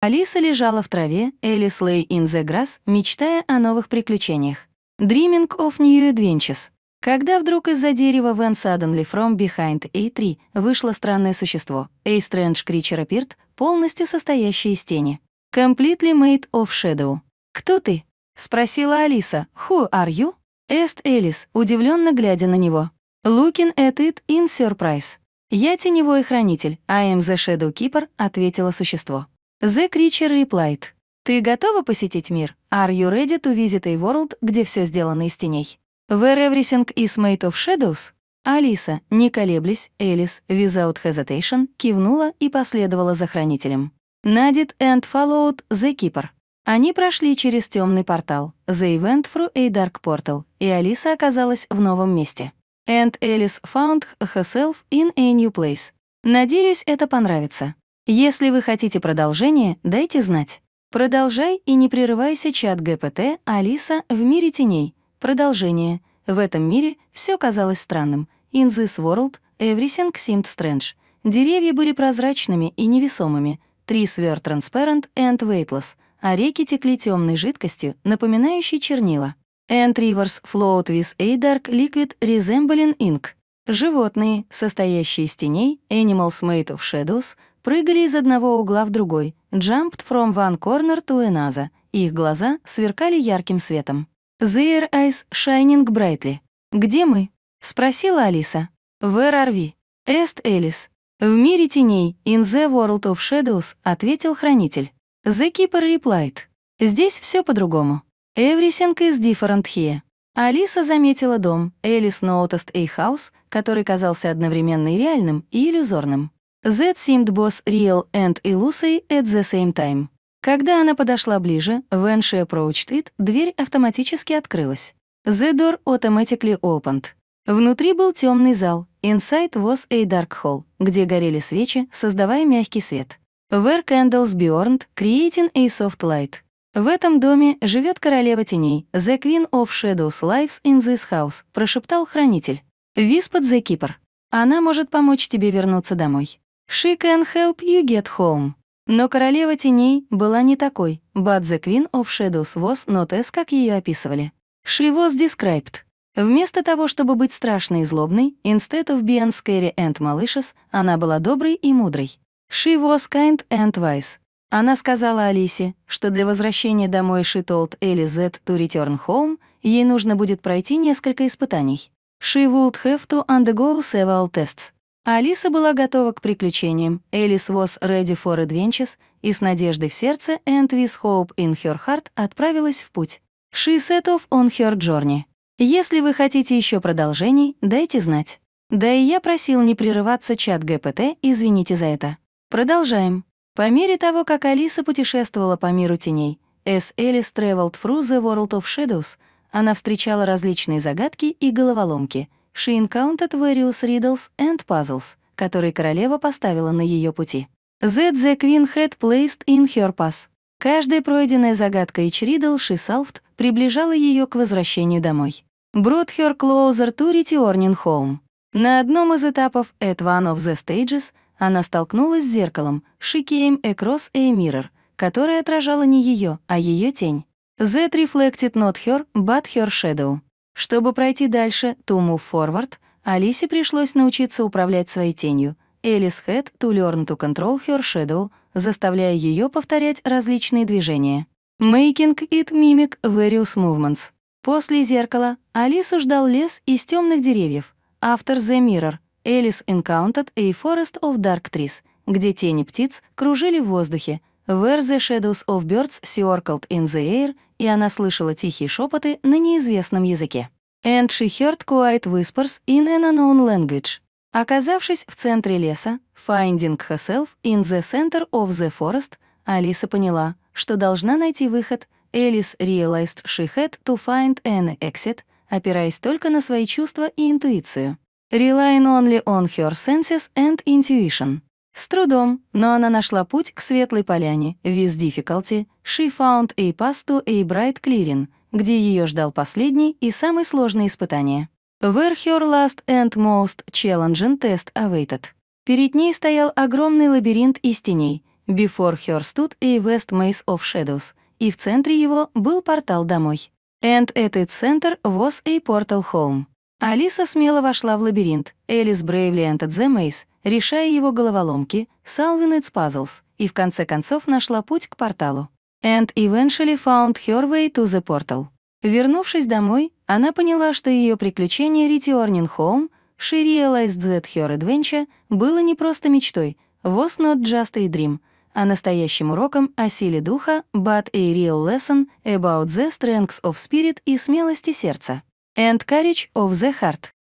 Алиса лежала в траве, Элис Лей in the grass, мечтая о новых приключениях. Dreaming of new adventures. Когда вдруг из-за дерева When Suddenly From Behind A3 вышло странное существо, A Strange Creature Appeared, полностью состоящее из тени. Completely made of shadow. «Кто ты?» — спросила Алиса. «Who are you?» Эст Элис, удивленно глядя на него. «Looking at it in surprise». «Я теневой хранитель, I am the shadow keeper», — ответило существо. The Creature replied. «Ты готова посетить мир? Are you ready to visit a world, где все сделано из теней? Where everything is made of shadows?» Алиса, не колеблясь, Элис, without hesitation, кивнула и последовала за хранителем. Надит and followed the keeper. Они прошли через темный портал, the event through a dark portal, и Алиса оказалась в новом месте. And Alice found herself in a new place. Надеюсь, это понравится. Если вы хотите продолжение, дайте знать. Продолжай и не прерывайся чат ГПТ «Алиса в мире теней». Продолжение. В этом мире все казалось странным. In this world, everything seemed strange. Деревья были прозрачными и невесомыми. Trees were transparent and weightless, а реки текли темной жидкостью, напоминающей чернила. And rivers flowed with a dark liquid resembling ink. Животные, состоящие из теней, animals made of shadows — прыгали из одного угла в другой, jumped from one corner to another, и их глаза сверкали ярким светом. «Their eyes shining brightly». «Где мы?» — спросила Алиса. «Where are we?» «Est Alice». «В мире теней, in the world of shadows», — ответил хранитель. The keeper replied. «Здесь все по-другому. Everything is different here». Алиса заметила дом, Элис noticed a house, который казался одновременно и реальным, и иллюзорным. That seemed both real and illusory at the same time. Когда она подошла ближе, when she approached it, дверь автоматически открылась. The door automatically opened. Внутри был темный зал. Inside was a dark hall, где горели свечи, создавая мягкий свет. Where candles burned, creating a soft light. В этом доме живет королева теней. The Queen of Shadows lives in this house, прошептал хранитель. Виспот the Keeper. Она может помочь тебе вернуться домой. She can help you get home. Но королева теней была не такой, but the queen of shadows was not as, как ее описывали. She was described. Вместо того, чтобы быть страшной и злобной, instead of being scary and malicious, она была доброй и мудрой. She was kind and wise. Она сказала Алисе, что для возвращения домой she told Elizette to return home, ей нужно будет пройти несколько испытаний. She would have to undergo several tests. А Алиса была готова к приключениям. Элис was ready for adventures, и с надеждой в сердце and with hope in her heart отправилась в путь. She set off on her journey. Если вы хотите еще продолжений, дайте знать. Да и я просил не прерываться чат ГПТ, извините за это. Продолжаем. По мере того, как Алиса путешествовала по миру теней, С. Alice traveled through the world of shadows, она встречала различные загадки и головоломки — She encountered various riddles and puzzles, которые королева поставила на ее пути. That the queen had placed in her path. Каждая пройденная загадка и чридл she solved приближала ее к возвращению домой. Brought her closer to returning home. На одном из этапов at one of the stages она столкнулась с зеркалом she came across a mirror, которое отражало не ее, а ее тень. That reflected not her, but her shadow. Чтобы пройти дальше, to move forward, Алисе пришлось научиться управлять своей тенью. Элис had to learn to control her shadow, заставляя ее повторять различные движения. Making it mimic various movements. После зеркала Алису ждал лес из темных деревьев. Автор The Mirror. Элис encountered a forest of dark trees, где тени птиц кружили в воздухе. Where the shadows of birds circled in the air и она слышала тихие шепоты на неизвестном языке. And she heard quiet whispers in an unknown language. Оказавшись в центре леса, finding herself in the center of the forest, Алиса поняла, что должна найти выход. Элис realized she had to find an exit, опираясь только на свои чувства и интуицию. Relying only on her senses and intuition. С трудом, но она нашла путь к Светлой Поляне, with difficulty, she found a path to a bright clearing, где ее ждал последний и самый сложный испытание. Where her last and most challenging test awaited. Перед ней стоял огромный лабиринт из теней. Before her stood a west maze of shadows, и в центре его был портал домой. And at its center was a portal home. Алиса смело вошла в лабиринт Элис Брейвли and the Maze, решая его головоломки, Salvin It's Puzzles, и в конце концов нашла путь к порталу. And eventually found her way to the portal. Вернувшись домой, она поняла, что ее приключение Returning Home, she realized that her adventure, было не просто мечтой, was not just a dream, а настоящим уроком о силе духа, but a real lesson about the strengths of spirit и смелости сердца. and Courage of the Heart.